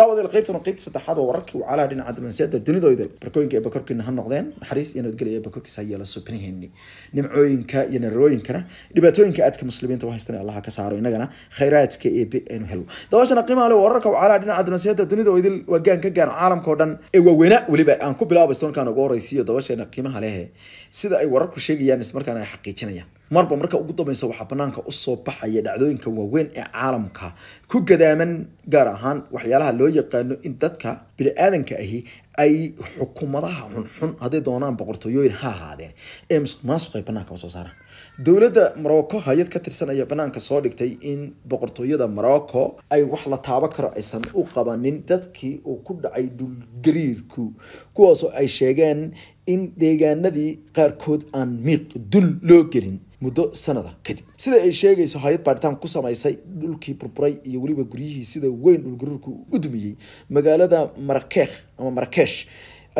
daawadael qaybtan qaybta saddexaad waa wararkii wacalaha dhinaca damansiyada dunidoydal barkooyinka ee bakorkiina ha noqdeen naxariis iyo nabadgelya ee bakorkiisa ha yeela nimcooyinka iyo narooyinkana dhibaatooyinka aadka muslimiinta wahaystanee allaha ka saaro innagana khayraadka eebe aynu helno dabaashana qiimaha le wararka wacalaha dhinaca damansiyada dunidoydal waa gaan ka gaan caalamka oo dhan ee waaweyna weliba aan ku bilaabo stonkan ugu horeysiiyo dabasheena qiimaha lehe sida ay wararku sheegayaan ismarkaana ay xaqiijinayaan marba marka ugu dambeysa waxaa banaanka usoo baxaya dhacdooyinka waaweyn ee caalamka ku gadaaman gaar ahaan waxyaalaha loo yaqaano in dadka bini-aadanka ahi ay xukuumadaha xunxun hadday doonaan boqortooyooyin ha ahaadeen ee musuq maasuqay banaanka usoo saaraan dowladda morocco hay-ad ka ayaa banaanka soo dhigtay in boqortooyada morocco ay wax la taabo karo aysan u qabanin dadkii uu ku dhacay dhulgariirku kuwaasoo ay sheegeen in deegaanadii qaarkood aan miiq dul loo gelin muddo sanada kadib sida ay sheegayso hay-ad baaritaan ku samaysay dhulkii burburay iyo weliba guryihii sida weyn dhulgariirku u dumiyey magaalada marakeekh ama marakesh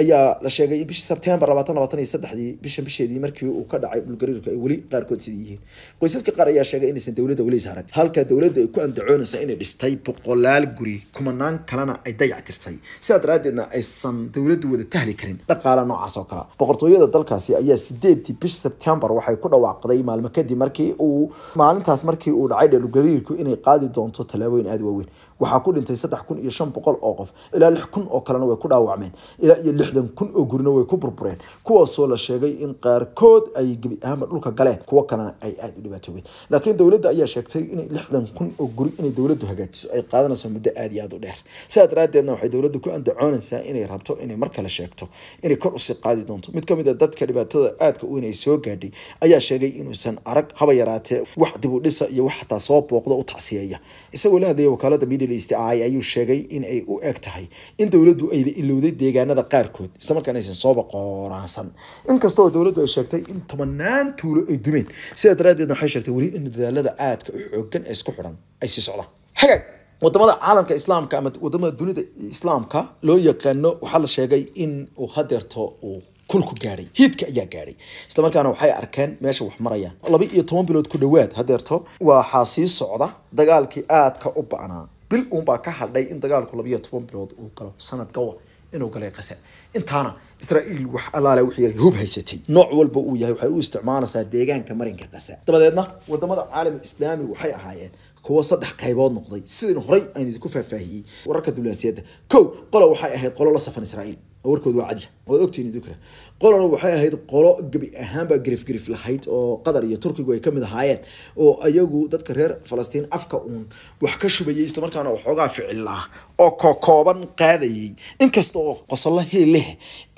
ayaa la sheegay in bishii sebtember labaatan labaatan iyo saddexdii bishan bisheedii markii uu ka dhacay dhulgariirka ay weli qaarkood sidii yihiin qoysaska qaar ayaa sheegay inaysan dowladda weli isharag halka dowladda ay ku andacoonaysa inay dhistay boqolaal guri kumanaan kalena ay dayac tirtay sidaa daraaddeedna aysan dowladdu wada tahli karin dhaqaala noocaas oo kale boqortooyada dalkaasi ayaa sideedii bishi sebtember waxay ku dhawaaqday maalmo kadib markii uu maalintaas markii uu dhacay dhulgariirku inay qaadi doonto tallaabooyin aada waaweyn waxaa ku dhintay saddex kun iyo shan boqol oo qof ilaa lix kun oo kalena way ku dhaawacmeen ilaa iyo lixdan kun oo gurina way ku burbureen kuwaasoo la sheegay in qaarkood ay gebi ahaanba dhulka galeen kuwo kalena ay aada u dhibaatoobeen laakiin dowladda ayaa sheegtay in lixdan kun oo guri inay dowladdu hagaajiso ay qaadanayso muddo aada iyo aada u dheer sidaa daraadeedna waxay dowladda ku andacoonaysaa inay rabto inay mar kale sheegto inay kor usii qaadi doonto mid kamid a ah dadka dhibaatada aadka u inay soo gaadhay ayaa sheegay inuusan arag haba yaraatee wax dib dhisa iyo wax xataa soo booqda u tacsiyeeya isagoo la hadlaya wakaalada media dhageysta ay ayuu sheegay in ay u eg tahay in dowladdu ayla ilowday deegaanada qaarkood isla aysan sooba qoraansan inkastoo dowladdu ay sheegtay in tobanaan tuulo ay dumeen sidaa daraadeed waxay sheegtay weli in dadaalada aadka u xoogan ee isku xiran ay sii socdaan hagaag wadamada caalamka islaamka ama wadamada dunida islaamka loo yaqaano waxaa la sheegay in uu hadeerto uu kulku gaahay hiidka ayaa gaadhay islamarkaana waxay arkeen meesha wax marayaan laba iyo toban bilood ku dhawaad hadeerto waxaa sii socda dagaalkii aadka u bacnaa bil uunbaa ka hadhay in dagaalku labayo toban bilood uu galo sanad sanadkawa inuu galay qase intaana israa'iil wax allaale wixii hub haysatay nooc walba uu yahay waxay u isticmaalaysaa deegaanka marinka qase dabadeedna wadamada caalamka islaamiga waxay ahaayeen kuwa saddex qaybood noqday sidin horay aynu idinku faahfaahiyey wararka diblomaasiyadda kow qola waxay ahayd qolo la safan israa'iil warkoodu waa cadya waad ogtihiin idinku qolona waxay ahayd qolo gebi ahaanba garifgarif lahayd oo qatar iyo turkigu ay kamid ahaayeen oo ayagu dadka reer falastiin afka uun wax ka shubayay islamarkaana waxoogaa ficilaa ah oo kokooban qaadayay inkasta oo qosolo heeleh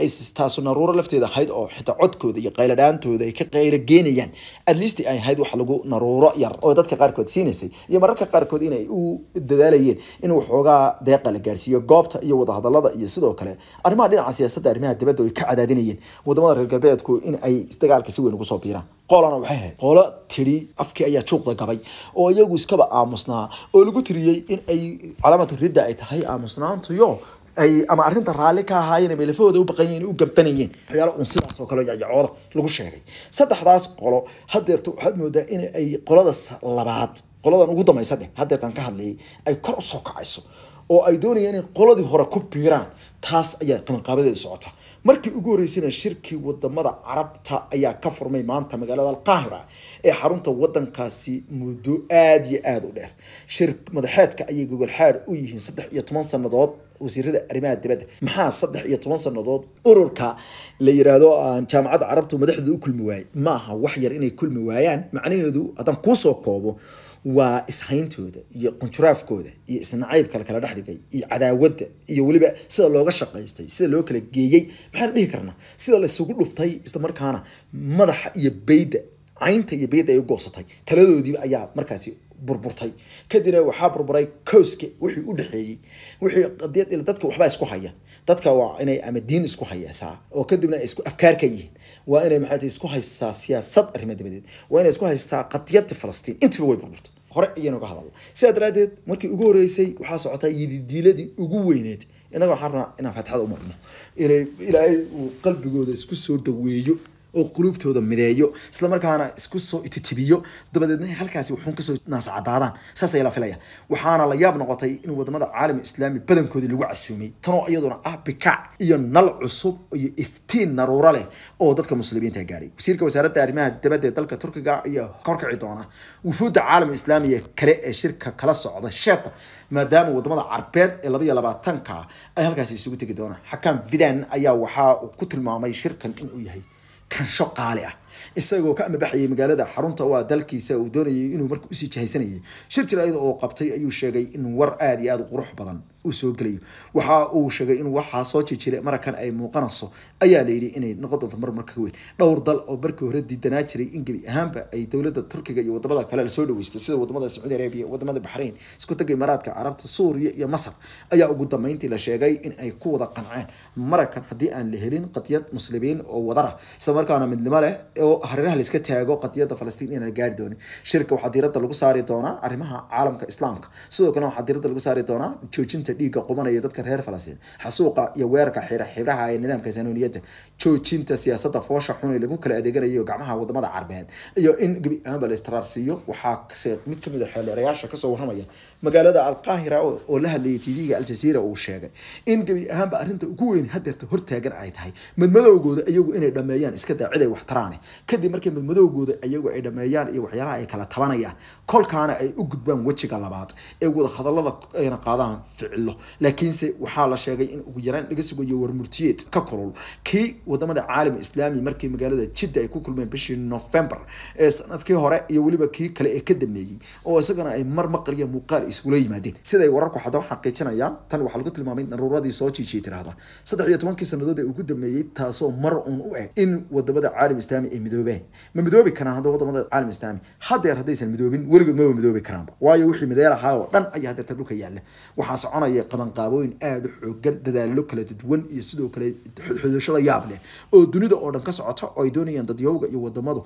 ay taasunaaruuro lafteeda ahayd oo xitaa codkooda iyo qayladhaantooda ay ka qaylo geenayaan adlisti ay ahayd wax lagu naruuro yar oo dadka qaarkood siinaysay iyo mararka qaarkood inay u dadaalayeen in waxoogaa deeqa la gaarsiiyo goobta iyo wadahadalada iyo sidoo kale arrimaha dhinaca siyaasadda arrimaha dibadda ay ka cadaadinayeen wadamada reer galbeedku in ay dagaalka si weyn ugu soo biiraan qolana waxay ahayd qolo tiri afkii ayaa juuqda gabay oo iyagu iskaba aamusnaa oo lagu tiriyey in ay calaamatu ridda ay tahay aamusnaantuyo ay ama arrinta raalli ka ahaayeen bay lafahooda u baqan yihiin u gambanayeen waxyaalo un sidaas kale yayacooda lagu sheegay saddexdaas qolo haddeerto waxaad moodaa in ay qolada labaad qoladan ugu dambaysa dheh ka hadlayay ay kor usoo kacayso oo ay doonayaan inay qoladii hore ku biiraan taas ayaa qabanqaabadeeda socota markii ugu horreysayna shirkii wadamada carabta ayaa ka furmay maanta magaalada alqaahira ee xarunta wadankaasi muddo aada iyo aada u dheer shir madaxeedka ayay gogolxaad u yihiin saddex iyo toban sannadood wasiirada arrimaha dibadda maxaa saddex iyo toban sannadood ururka la yiraahdo ah, jaamacadda carabta madaxdooda u kulmi waayey maaha wax yar inay kulmi waayaan macnaheedu haddaan kuusoo koobo waa ishayntooda iyo qunjuraafkooda iyo isnacaybkala kala dhexdhigay iyo cadaawadda iyo weliba sida looga shaqaystay sida loo kala geeyey maxaanu dhihi karnaa sida laisugu dhuftay islamarkaana madaxa iyo bayda caynta iyo bayda ay goosatay taladoodiiba ayaa markaasi burburtay kadibna waxaa burburay kooska wixii u dhexeeyey wixii dadka waxbaa isku haya dadka waa inay ama diin isku haysaa oo kadibna isku afkaar yihiin waa inay maxaa isku haysaa siyaasad arrimo dabadeed waa inay isku haysaa qadiyada falastiin intiba way burburtay hore ayaynu ka hadalna sidaa daraaddeed markii ugu horreysay waxaa socotay yididiiladii ugu weyneyd innaga waxaan rabnaa inaan faatixada u marno inay ilaahay uu qalbigooda isku soo dhaweeyo oo quluubtooda mideeyo islamarkaana isku soo ititibiyo dabadeedna halkaasi wuxuun kasoo naascadaadaan saas la filaya waxaana la yaab noqotay in wadamada caalam islaami badankoodii lagu casuumay tanoo iyaduna ah bikaac iyo nal cusub iyo iftiin naruuro leh oo dadka muslimiinta gaadhay wasiirka wasaaradda arrimaha dibadda ee dalka turkiga ayaa korkici doona wufuudda caalam islaamiga kale ee shirka kala socda sheeta maadaama wadamada carbeed ee laba iyo labaatanka ah ay halkaasi isugu tegi doonaan xakaan vidan ayaa waxaa uu ku tilmaamay shirkan inuu yahay kansho qaali ah isagoo ka amabaxayay magaalada xarunta waa dalkiisa uu doonayay inuu marka usii jahaysanayay shir jir oo qabtay ayuu sheegay in war aada iyo aada u qurux badan uu soo gelayo waxa uu sheegay in waxaa soo jijiray marakan ay muuqanayso ayaa layidhi inay noqon doonto marmar ka weyn dhowr dal oo markii hore diidanaa jiray in gebi ahaanba ay dowladda turkiga iyo wadamada kale lasoo dhaweysto sida wadamada sacuudi arabiya wadamada baxrain iskutaga imaaraadka carabta suuriya iyo masar ayaa ugu dambeyntii la sheegay in ay ku wada qanceen marakan haddii aan la helin qadiyad muslimiin oo wadarah islamarkaana midnimo leh oo hareeraha laiska taago qadiyadda falastiin inaan gaari doonin shirka waxaa diiradda lagu saari doonaa arrimaha caalamka islaamka sidoo kale waxaa diiradda lagu saari doonaa joojinta dhiigga qubanaya dadka reer falastiin xasuuqa iyo weerarka xiraha ee nidaamka sanuuniyadda joojinta siyaasadda foosha xun ee lagu kala adeeganayo gacmaha wadamada carbeed iyo in gebi ahaanba la istraarsiiyo waxaa mid kamid a ah xeelerayaasha kasoo warramaya magaalada alqaahira oo la hadlayay tvga aljazeera uu sheegay in gebi ahaanba arrinta ugu weyn hadeerta hortaagan ay tahay madmadowgooda iyagu inay dhameeyaan iska daa wax taraane kadib markay madmadowgooda iyagu ay dhameeyaan iyo waxyaalaha ay kala tabanayaan kolkaana ay u gudbaan wejiga labaad ee wada hadallada ayna qaadaan ficil helo laakiinse waxaa la sheegay in ugu yaraan laga sugayo warmurtiyeed ka kulul kii wadamada caalam islaami markii magaalada jidda ay ku kulmeen bishii november ee sanadkii hore iyo weliba kii kale ee ka dameeyey oo isagana ay mar maqliya muuqaal isula yimaadeen siday wararku xataa xaqiijinayaan tan waxaa lagu tilmaamay daruuradii soo jiijiyay tirahda saddex iyo tobankii sannadood ee ugu dameeyey taasoo mar uun u eg in wadamada caalam islaami ay midoobeen ma midoobi karaan hadda wadamada caalam islaami hadeer haddaysan midoobin weligood maba midoobi karaanba waayo wixii madeer ahaa oo dhan ayaa hadeerta dhulka yaalla waxaa soconaya iyo qabanqaabooyin aada u xoogan dadaallo kala duwan iyo sidoo kale xodxodasho yaab leh oo dunida oo dhan ka socota oo ay doonayaan dadyowga iyo wadamadu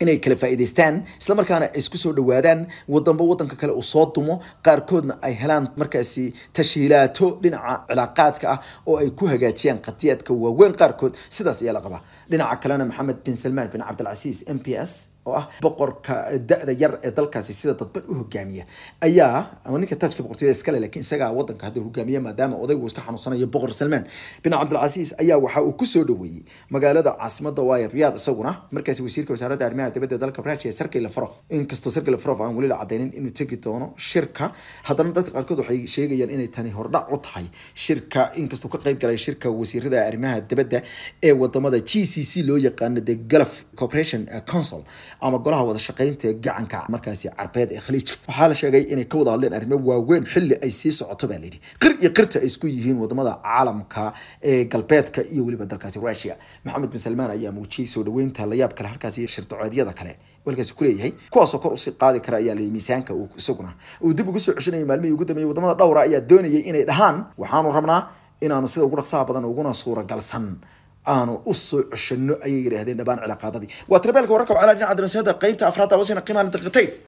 inay kala faa'iidaystaan isla islamarkaana isku soo dhawaadaan wadanba wadanka kale uu soo dumo qaarkoodna ay helaan markaasi tashhiilaato dhinaca cilaaqaadka ah oo ay ku hagaajiyaan khatiyaadka waaweyn qaarkood sidaas ayaa la qabaa dhinaca kalena maxamed bin salmaan bin cabdilcasiis m p s oo ah boqorka da-da yar ee dalkaasi sida dadban u hogaamiya ayaa ninka taajka boqortooyada iskale laakiin isagaa wadanka hadda hogaamiya maadaama odaygu iska xanuunsanayo boqor salmaan bin cabdilcasiis ayaa waxa uu ku soo magaalada caasimada waaya riyaad isaguna markaasi wasiirka wasaaradda arrimaha dibadda dalka raajiya sarkile farof inkastoo sarkile farof aan weli la cadeynin inuu tegi doono shirka haddana dadka qaarkood waxay sheegayaan inay tani hordhac u tahay shirka inkastuu ka qayb galay shirka wasiirada arrimaha dibadda ee wadamada g c c loo yaqaano the gulf corporation council ama golaha wada shaqeynta ee gacanka markaasi carbeed ee khaliijka waxaa la sheegay inay ka wada hadleen arrimo waaweyn xilli ay sii socoto baa layidhi qir iyo qirta ay isku yihiin wadamada caalamka ee galbeedka iyo weliba dalkaasi rusia maxamed bin salmaan ayaa muujiyey soo dhaweynta layaab kale halkaasi shirdacoedyada kale walkaasi kuleeyahay kuwaasoo kor usii qaadi kara ayaa layii miisaanka uu isaguna uu dib ugu soo ceshanayay maalmihii ugu dambeeyey wadamada dhowra ayaa doonayay inay dhahaan waxaanu rabnaa inaanu sida ugu dhaqsaha badan uguna suuragalsan aanu u soo ceshano ayay yidhaahdeen dhammaan cilaaqaadadii waa tarbaalka wararka wacalaa dhinaca darasada qaybta afraad awasina qiimaha la daqatayn